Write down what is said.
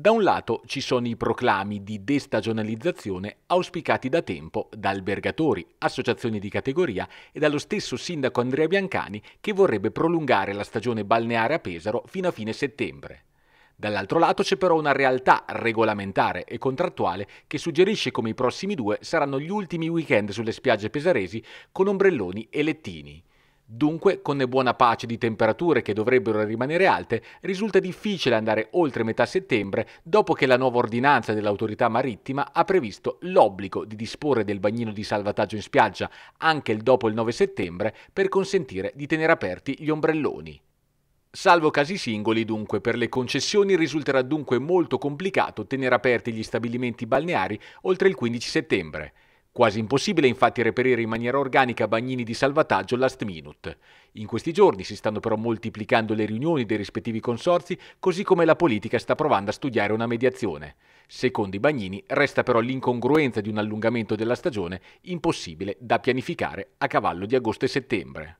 Da un lato ci sono i proclami di destagionalizzazione auspicati da tempo da albergatori, associazioni di categoria e dallo stesso sindaco Andrea Biancani che vorrebbe prolungare la stagione balneare a Pesaro fino a fine settembre. Dall'altro lato c'è però una realtà regolamentare e contrattuale che suggerisce come i prossimi due saranno gli ultimi weekend sulle spiagge pesaresi con ombrelloni e lettini. Dunque, con ne buona pace di temperature che dovrebbero rimanere alte, risulta difficile andare oltre metà settembre dopo che la nuova ordinanza dell'autorità marittima ha previsto l'obbligo di disporre del bagnino di salvataggio in spiaggia anche il dopo il 9 settembre per consentire di tenere aperti gli ombrelloni. Salvo casi singoli, dunque, per le concessioni risulterà dunque molto complicato tenere aperti gli stabilimenti balneari oltre il 15 settembre. Quasi impossibile infatti reperire in maniera organica bagnini di salvataggio last minute. In questi giorni si stanno però moltiplicando le riunioni dei rispettivi consorzi, così come la politica sta provando a studiare una mediazione. Secondo i bagnini resta però l'incongruenza di un allungamento della stagione impossibile da pianificare a cavallo di agosto e settembre.